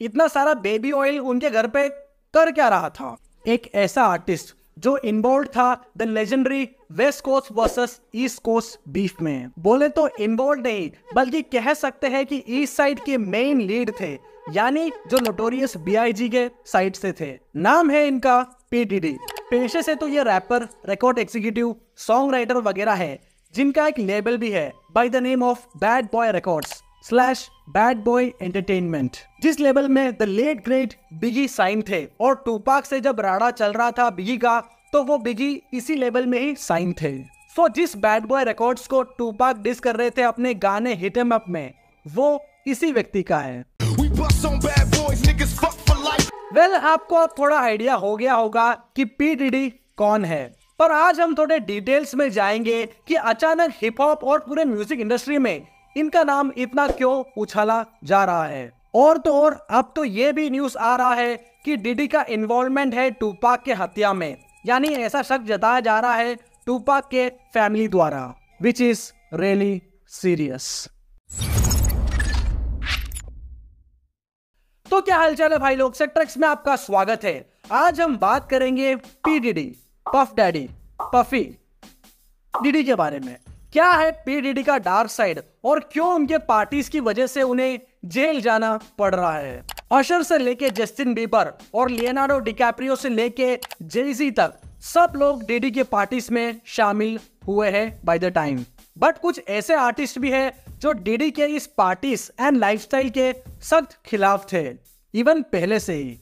इतना सारा baby oil उनके घर पे कर क्या रहा था एक ऐसा आर्टिस्ट जो इन्वॉल्व था the legendary west coast versus east coast beef में बोले तो इन्वॉल्व नहीं बल्कि कह सकते हैं कि ईस्ट साइड के मेन लीड थे यानी जो नोटोरियस बीआईजी के साइड से थे नाम है इनका पीटीडी पेशे से तो ये rapper record executive song writer वगैरह है जिनका एक लेबल भी है by the name of bad boy records slash bad boy entertainment जिस लेवल में the late great Biggie sign थे और टूपाक से जब राड़ा चल रहा था बिगी का तो वो बिगी इसी लेवल में ही साइन थे सो so, जिस बैड बॉय रिकॉर्ड्स को टूपाक डिस कर रहे थे अपने गाने हिट एम अप में वो इसी व्यक्ति का है वेल well, आपको थोड़ा आइडिया हो गया होगा कि पी डी कौन है पर आज हम थोड़े डिटेल्स में जाएंगे कि अचानक हिप हॉप और पूरे म्यूजिक इंडस्ट्री में इनका नाम इतना क्यों उछाला जा रहा है और तो और अब तो ये भी न्यूज आ रहा है कि डीडी का इन्वॉल्वमेंट है टूपाक के हत्या में यानी ऐसा शक जताया जा रहा है टूपाक के फैमिली द्वारा विच इज रियली सीरियस तो क्या हालचाल है भाई लोग सेक्ट्रेक्स में आपका स्वागत है आज हम बात करेंगे PDD Puff Daddy Puffy DD के बारे में क्या है पीडीडी का डार्क साइड और क्यों उनके पार्टीज की वजह से उन्हें जेल जाना पड़ रहा है अशर से लेके जस्टिन बीबर और लियोनार्डो डिकैप्रियो से लेके जेजी तक सब लोग डीडी के पार्टीज में शामिल हुए हैं बाय द टाइम बट कुछ ऐसे आर्टिस्ट भी हैं जो डीडी के इस पार्टीज एंड लाइफस्टाइल के सख्त खिलाफ थे इवन पहले से ही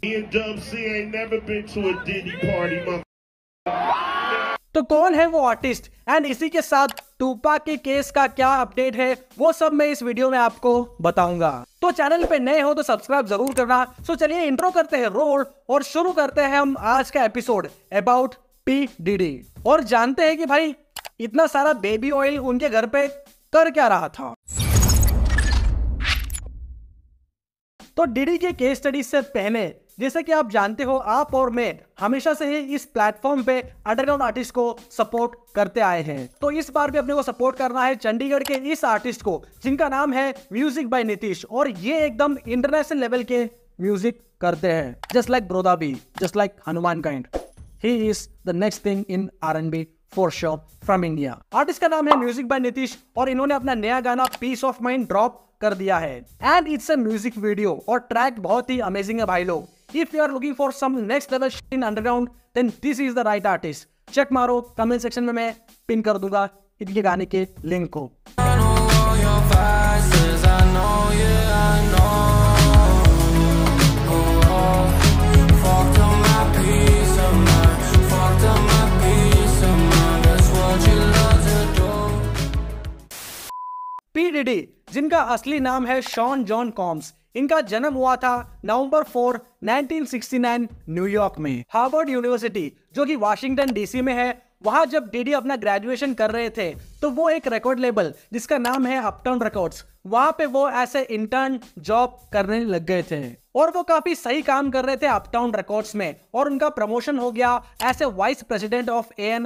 तो कौन है वो आर्टिस्ट एंड इसी के साथ टूपा के केस का क्या अपडेट है वो सब मैं इस वीडियो में आपको बताऊंगा तो चैनल पे नए हो तो सब्सक्राइब जरूर करना सो चलिए इंट्रो करते हैं रोल और शुरू करते हैं हम आज का episode about P D D और जानते हैं कि भाई इतना सारा बेबी ऑयल उनके घर पे कर क्या रहा था तो डीडी के केस स्टडी से पहले जैसा कि आप जानते हो आप और मैं हमेशा से ही इस प्लेटफॉर्म पे अंडरग्राउंड आर्टिस्ट को सपोर्ट करते आए हैं तो इस बार भी अपने को सपोर्ट करना है चंडीगढ़ के इस आर्टिस्ट को जिनका नाम है म्यूजिक बाय नीतीश और ये एकदम इंटरनेशनल लेवल के म्यूजिक करते हैं just like Brodha V just like Hanumankind ही is the next thing in R N B for shop from India artist का नाम है म्यूजिक बाय नीतीश और इन्होंने अपना नया गाना पीस ऑफ माइंड ड्रॉप कर दिया है and it's a music video और ट्रैक बहुत ही अमेजिंग है भाई लोग If you are looking for some next level shit in underground, then this is the right artist. Check मारो कमेंट सेक्शन में मैं पिन कर दूंगा इनके गाने के लिंक को पीडीडी जिनका असली नाम है शॉन जॉन कॉम्स इनका जन्म हुआ था नवंबर 4, 1969 न्यूयॉर्क में हार्वर्ड यूनिवर्सिटी जो कि वाशिंगटन डीसी में है वहां जब डीडी अपना ग्रेजुएशन कर रहे थे तो वो एक रिकॉर्ड लेबल जिसका नाम है अपटाउन रिकॉर्ड्स वहां पे वो ऐसे इंटर्न जॉब करने लग गए थे और वो काफी सही काम कर रहे थे अपटाउन रिकॉर्ड्स में और उनका प्रमोशन हो गया ऐसे vice president of a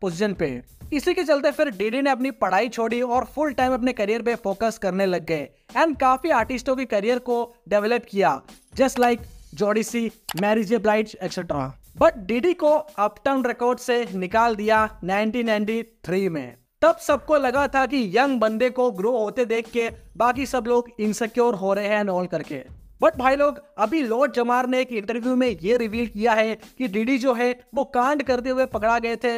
position पे इसी के चलते फिर डीडी ने अपनी पढ़ाई छोड़ी और फुल टाइम अपने करियर पे फोकस करने लग गए एंड काफी आर्टिस्टों की करियर को डेवलप किया just like Jodeci Mary J Blige etcetera but DD को अपटाउन रिकॉर्ड से निकाल दिया 1993 में तब सबको लगा था कि यंग बंदे को ग्रो होते देख के बाकी सब लोग इनसिक्योर हो रहे हैं नॉल करके बट भाई लोग अभी लॉर्ड जमार ने एक इंटरव्यू में ये रिवील किया है कि डीडी जो है वो कांड करते हुए पकड़ा गए थे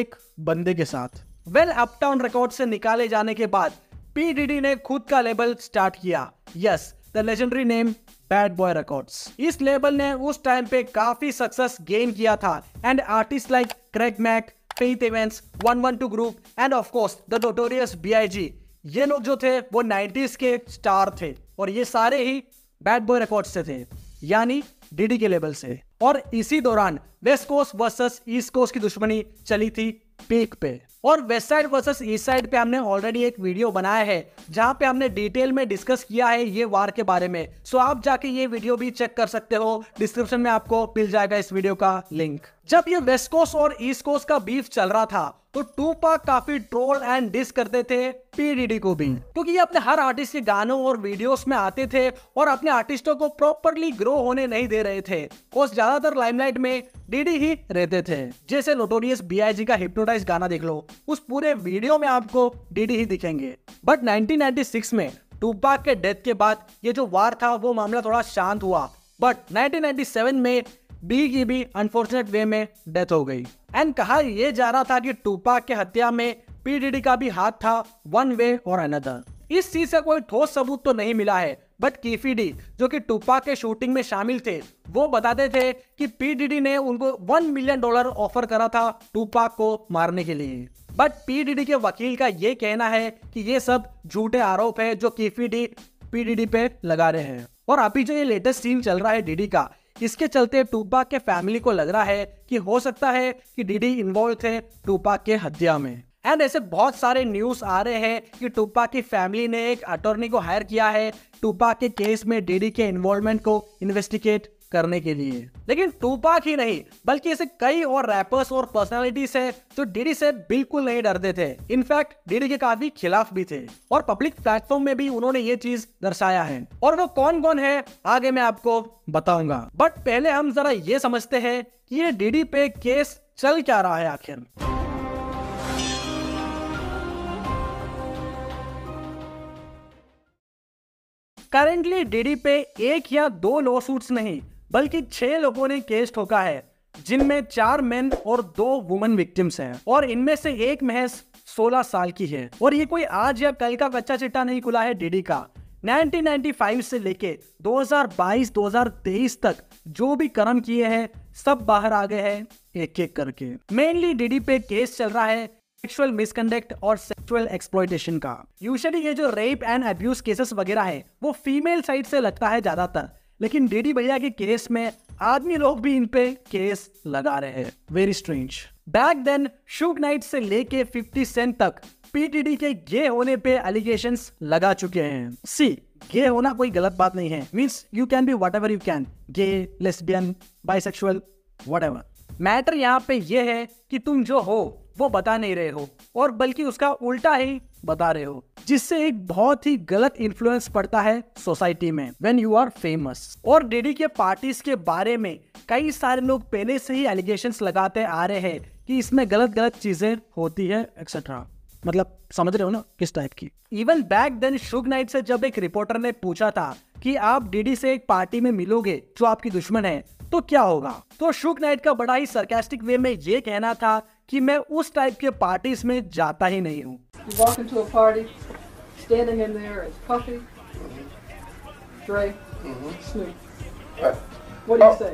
एक बंदे के साथ वेल अपटाउन रिकॉर्ड से निकाले जाने के बाद पी डीडी ने खुद का लेबल स्टार्ट किया yes the legendary name bad boy records इस लेबल ने उस टाइम पे काफी सक्सेस गेन किया था and artist like Craig Mack one one two group and of course the notorious BIG ये लोग जो थे वो नाइन्टीज के स्टार थे और ये सारे ही बैड बॉय रिकॉर्ड से थे यानी डीडी के लेवल से और इसी दौरान west coast versus east coast की दुश्मनी चली थी पीक पे और west side versus east side पे हमने ऑलरेडी एक वीडियो बनाया है जहाँ पे हमने डिटेल में डिस्कस किया है ये वार के बारे में सो आप जाके ये वीडियो भी चेक कर सकते हो डिस्क्रिप्शन में आपको मिल जाएगा इस वीडियो का लिंक जब ये वेस्ट कोस्ट और ईस्ट कोस्ट का बीफ चल रहा था तो टू पाक काफी ट्रोल एंड डिस करते थे पीडीडी को भी हम्म। क्योंकि ये अपने हर आर्टिस्ट के गानों और वीडियोस में आते थे और अपने आर्टिस्टों को प्रॉपरली ग्रो होने नहीं दे रहे थे और ज्यादातर लाइमलाइट में डीडी ही रहते थे जैसे नोटोरियस बीआईजी का हिप्नोटाइज गाना देख लो उस पूरे वीडियो में आपको डीडी ही दिखेंगे बट 1996 में टूपाक के डेथ के बाद ये जो वार था वो मामला थोड़ा शांत हुआ बट 1997 में बी की भी अनफॉर्चुनेट वे में डेथ हो गई एंड कहा यह जा रहा था कि टूपाक के हत्या में पीडीडी का भी हाथ था वन वे और अनदर इस चीज से कोई ठोस सबूत तो नहीं मिला है बट कीफीडी जो कि टूपा के शूटिंग में शामिल थे वो बताते थे कि पीडीडी ने उनको वन मिलियन डॉलर ऑफर करा था टूपा को मारने के लिए बट पीडीडी के वकील का ये कहना है कि ये सब झूठे आरोप है जो केफीडी पीडीडी पे लगा रहे हैं और अभी जो ये लेटेस्ट सीन चल रहा है डीडी का इसके चलते टूपा के फैमिली को लग रहा है कि हो सकता है कि डीडी इन्वॉल्व थे टूपा के हत्या में एंड ऐसे बहुत सारे न्यूज आ रहे हैं कि टूपा की फैमिली ने एक अटोर्नी को हायर किया है टूपा के केस में डीडी के इन्वॉल्वमेंट को इन्वेस्टिगेट करने के लिए लेकिन टूपाक ही नहीं बल्कि ऐसे कई और रैपर्स और पर्सनालिटीज हैं जो डीडी से बिल्कुल नहीं डरते थे इनफैक्ट डीडी के काफी खिलाफ भी थे और पब्लिक प्लेटफॉर्म में भी उन्होंने ये चीज दर्शाया है और वो कौन कौन है आगे मैं आपको बताऊंगा बट पहले हम जरा ये समझते हैं कि ये डीडी पे केस चल क्या रहा है आखिर करेंटली डीडी पे एक या दो लॉ सूट्स नहीं बल्कि छह लोगों ने केस ठोका है जिनमें चार मेन और दो वुमेन विक्टिम्स हैं और इनमें से एक महज 16 साल की है और ये कोई आज या कल का कच्चा चिट्टा नहीं खुला है डीडी का 1995 से लेके 2022-2023 तक जो भी कर्म किए हैं सब बाहर आ गए हैं एक एक करके मेनली डीडी पे केस चल रहा है सेक्सुअल मिसकंडक्ट और सेक्सुअल एक्सप्लोइटेशन का यूजली ये जो रेप एंड अब्यूज केसेस वगैरह है वो फीमेल साइड से लगता है ज्यादातर लेकिन डेडी भैया के केस में आदमी लोग भी इन पे केस लगा रहे हैं very strange back then Suge Knight से लेके 50 सेंट तक पीटीडी के गे होने पे एलिगेशन लगा चुके हैं सी गे होना कोई गलत बात नहीं है means you can be whatever you can gay lesbian bisexual whatever matter यहाँ पे ये है कि तुम जो हो वो बता नहीं रहे हो और बल्कि उसका उल्टा ही बता रहे हो जिससे एक बहुत ही गलत इन्फ्लुएंस पड़ता है सोसाइटी में वेन यू आर फेमस और डेडी के पार्टीज के बारे में कई सारे लोग पहले से ही एलिगेशन लगाते आ रहे हैं कि इसमें गलत गलत चीजें होती है एक्सेट्रा मतलब समझ रहे हो ना किस टाइप की even back then Suge Knight से जब एक रिपोर्टर ने पूछा था कि आप डीडी से एक पार्टी में मिलोगे जो आपकी दुश्मन है तो क्या होगा तो शुक नाइट का बड़ा ही सरकेस्टिक वे में ये कहना था कि मैं उस टाइप के पार्टीज में जाता ही नहीं हूँ mm-hmm. oh.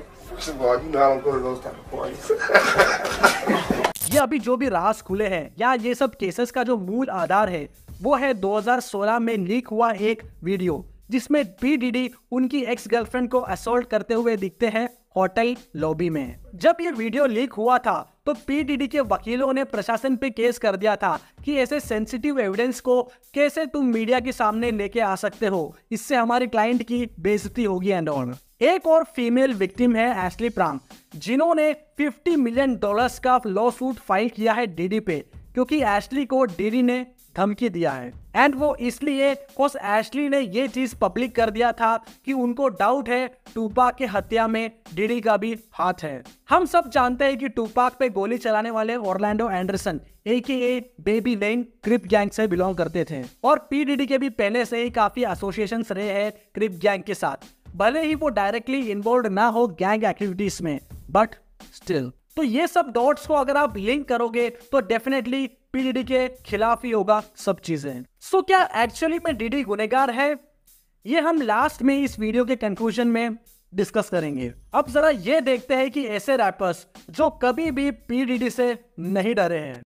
ये अभी जो भी रास खुले हैं या ये सब केसेस का जो मूल आधार है वो है 2016 में लीक हुआ एक वीडियो जिसमें पी उनकी एक्स गर्लफ्रेंड को असोल्ट करते हुए दिखते हैं होटल लॉबी में जब ये वीडियो लीक हुआ था तो पीडीडी के वकीलों ने प्रशासन पे केस कर दिया था कि ऐसे सेंसिटिव एविडेंस को कैसे तुम मीडिया के सामने लेके आ सकते हो इससे हमारे क्लाइंट की बेजती होगी एंड ऑन एक और फीमेल विक्टिम है एशली प्राम जिन्होंने 50 मिलियन डॉलर्स का लॉ सूट फाइल किया है डीडी पे क्योंकि एशली को डीडी ने धमकी दिया है एंड वो इसलिए उस एशली ने ये चीज पब्लिक कर दिया था कि उनको डाउट है टूपा के हत्या में डीडी का भी हाथ है हम सब जानते हैं कि टूपाक पे गोली चलाने वाले Orlando Anderson AKA Baby Lane Crip gang से बिलोंग करते थे और पीडीडी के भी पहले से ही काफी एसोसिएशन रहे हैं क्रिप गैंग के साथ भले ही वो डायरेक्टली इन्वॉल्व ना हो गैंग एक्टिविटीज में बट स्टिल तो ये सब डॉट्स को अगर आप लिंक करोगे तो डेफिनेटली पीडीडी के खिलाफ ही होगा सब चीजें सो so, क्या एक्चुअली में डीडी गुनेगार है ये हम लास्ट में इस वीडियो के कंक्लूजन में डिस्कस करेंगे अब जरा ये देखते हैं कि ऐसे रैपर्स जो कभी भी पीडीडी से नहीं डरे हैं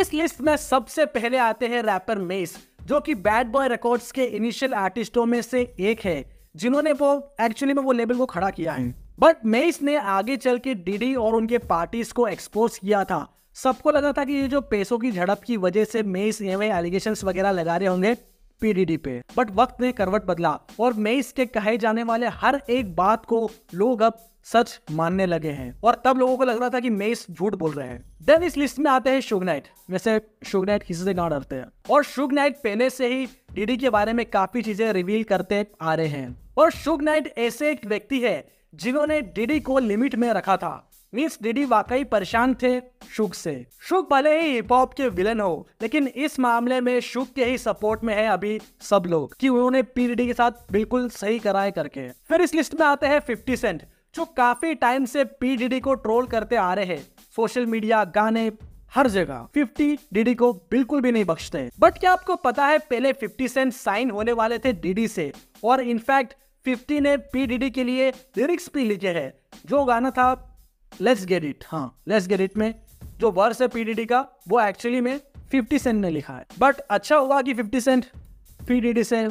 इस लिस्ट में सबसे पहले आते हैं रैपर मेस जो कि बैड बॉय रिकॉर्ड्स के इनिशियल आर्टिस्टों में से एक है जिन्होंने वो एक्चुअली में वो लेबल को खड़ा किया है बट मेस ने आगे चल के डीडी और उनके पार्टीज को एक्सपोज किया था सबको लगा था कि ये जो पैसों की झड़प की वजह से मेस एवं एलिगेशन वगैरह लगा रहे होंगे पीडीडी पे बट वक्त ने करवट बदला और मेस के कहे जाने वाले हर एक बात को लोग अब सच मानने लगे हैं और तब लोगों को लग रहा था कि मेस झूठ बोल रहे हैं देन इस लिस्ट में आते हैं शुग नाइट वैसे शुग नाइट किसी से गांव डरते हैं और शुग नाइट पहले से ही डीडी के बारे में काफी चीजें रिवील करते आ रहे हैं और शुग नाइट ऐसे एक व्यक्ति है जिन्होंने डीडी को लिमिट में रखा था मीन्स डीडी वाकई परेशान थे शुग से शुग भले ही हिप हॉप के विलन हो लेकिन इस मामले में शुग के ही सपोर्ट में है अभी सब लोग कि उन्होंने पीडीडी के साथ बिल्कुल सही कराए करके फिर इस लिस्ट में आते हैं 50 सेंट जो काफी टाइम से पी को ट्रोल करते आ रहे हैं सोशल मीडिया गाने हर जगह 50 डीडी को बिल्कुल भी नहीं बख्शते बट क्या आपको पता है पहले 50 सेंट साइन होने वाले थे डीडी से और इनफैक्ट 50 ने पी डीडी के लिए लिरिक्स भी लिखे हैं जो गाना था लेट्स गेट इट हाँ लेट्स गेट इट में जो वर्स है पी डी डी का वो एक्चुअली में 50 सेंट ने लिखा है बट अच्छा हुआ कि 50 सेंट पी डी डी से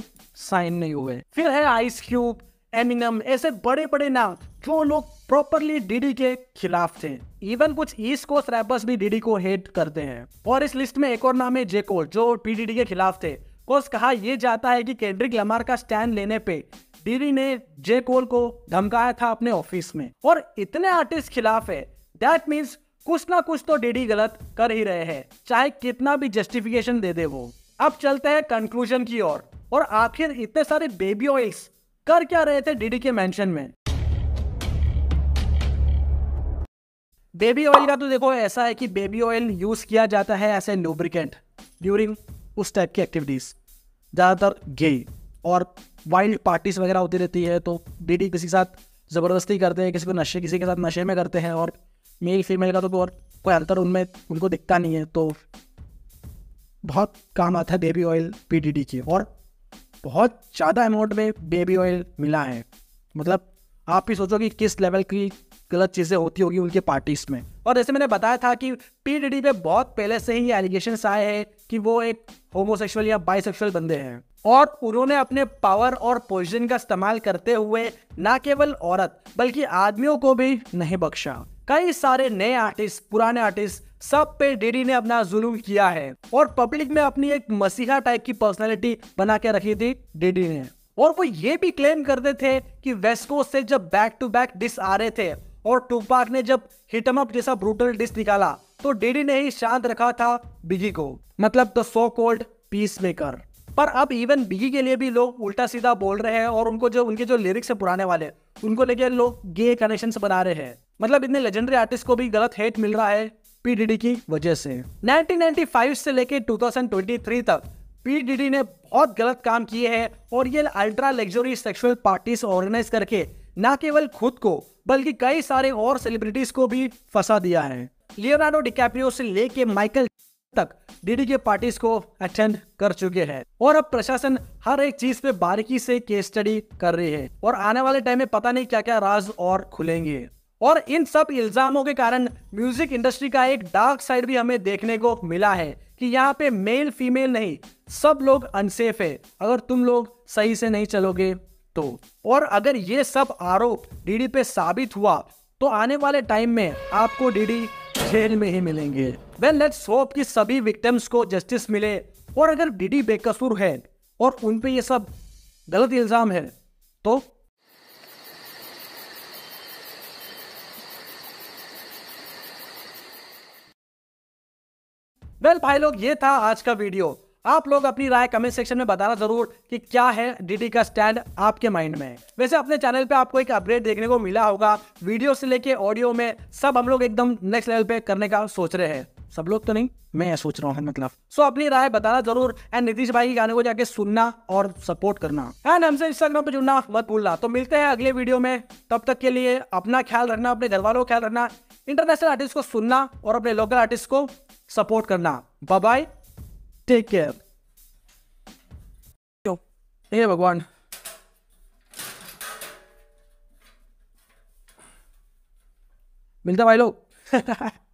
साइन नहीं हुए फिर है आइस क्यूब एमिनम ऐसे बड़े बड़े नाम जो लोग प्रॉपरली डीडी के खिलाफ थे इवन कुछ ईस्ट कोस्ट रैपर्स भी डीडी को हेट करते हैं और इस लिस्ट में एक और नाम है जेको जो पीडीडी के खिलाफ थे कोस कहा यह जाता है कि केंड्रिक लमार का स्टैंड लेने पे डीडी ने जे कोल को धमकाया था अपने ऑफिस में और इतने आर्टिस्ट खिलाफ है दैट मीन्स कुछ ना कुछ तो डीडी गलत कर ही रहे हैं चाहे कितना भी जस्टिफिकेशन दे दे वो अब चलते हैं कंक्लूजन की ओर और, और आखिर इतने सारे बेबी ऑयल्स कर क्या रहे थे डीडी के मैंशन में बेबी ऑयल का तो देखो ऐसा है कि बेबी ऑयल यूज किया जाता है एस ए लुब्रिकेंट ड्यूरिंग उस टाइप की एक्टिविटीज ज़्यादातर गे और वाइल्ड पार्टीज वगैरह होती रहती है तो डीडी किसी के साथ ज़बरदस्ती करते हैं किसी को नशे किसी के साथ नशे में करते हैं और मेल फीमेल का तो और कोई अंतर उनमें उनको दिखता नहीं है तो बहुत काम आता है बेबी ऑयल पीडीडी की और बहुत ज़्यादा अमाउंट में बेबी ऑयल मिला है मतलब आप ही सोचो कि किस लेवल की गलत चीज़ें होती होगी उनके पार्टीज में और जैसे मैंने बताया था कि डी पे बहुत पहले से ही एलिगेशन आए हैं कि वो एक होमोसेक्सुअल या बाइसेक्सुअल बंदे हैं और उन्होंने अपने पावर और पोजिशन का इस्तेमाल करते हुए ना केवल औरत बल्कि आदमियों को भी नहीं बख्शा कई सारे नए आर्टिस्ट पुराने आर्टिस्ट सब पे डेडी ने अपना जुलूम किया है और पब्लिक में अपनी एक मसीहा टाइप की पर्सनैलिटी बना के रखी थी डेडी ने और वो ये भी क्लेम करते थे कि वेस्को से जब बैक टू बैक डिस आ रहे थे और टूपाक ने जब हिटमअप जैसा ब्रूटल डिस निकाला तो डेडी ने ही शांत रखा था बिगी को मतलब the so called peacemaker पर अब इवन बिगी के लिए भी लोग उल्टा सीधा बोल रहे हैं और उनको जो उनके जो लिरिक्स है पुराने वाले उनको लेके लोग गे कनेक्शन बना रहे हैं मतलब इतने लेजेंडरी आर्टिस्ट को भी गलत हेट मिल रहा है पीडीडी की वजह से 1995 से लेकर 2023 तक पीडीडी ने बहुत गलत काम किए हैं और ये ultra luxury sexual parties organise करके ना केवल खुद को बल्कि कई सारे और सेलिब्रिटीज को भी फंसा दिया है लियोनार्डो डिकैप्रियो से लेके माइकल तक डीडी के पार्टीज को अटेंड कर चुके हैं और अब प्रशासन हर एक चीज पे बारीकी से केस स्टडी कर रही है और आने वाले टाइम में पता नहीं क्या क्या राज और खुलेंगे और इन सब इल्ज़ामों के कारण म्यूज़िक इंडस्ट्री का एक डार्क साइड भी हमें देखने को मिला है कि यहाँ पे मेल फीमेल नहीं सब लोग अनसेफ है अगर तुम लोग सही से नहीं चलोगे तो और अगर ये सब आरोप डीडी पे साबित हुआ तो आने वाले टाइम में आपको डीडी जेल में ही मिलेंगे वेल लेट्स होप कि सभी विक्टिम्स को जस्टिस मिले और अगर डीडी बेकसूर है और उन पे ये सब गलत इल्ज़ाम है तो वेल well, भाई लोग ये था आज का वीडियो आप लोग अपनी राय कमेंट सेक्शन में बताना जरूर कि क्या है डीडी का स्टैंड आपके माइंड में वैसे अपने चैनल पे आपको एक अपडेट देखने को मिला होगा वीडियो से लेके ऑडियो में सब हम लोग एकदम नेक्स्ट लेवल पे करने का सोच रहे हैं सब लोग तो नहीं मैं सोच रहा हूँ मतलब सो so, अपनी राय बताना जरूर एंड नीतीश भाई के गाने को जाके सुनना और सपोर्ट करना एंड हमसे इंस्टाग्राम पे जुड़ना मत भूलना तो मिलते हैं अगले वीडियो में तब तक के लिए अपना ख्याल रखना अपने घर वालों का ख्याल रखना इंटरनेशनल आर्टिस्ट को सुनना और अपने लोकल आर्टिस्ट को सपोर्ट करना बाय टेक केयर हे भगवान मिलता भाई लोग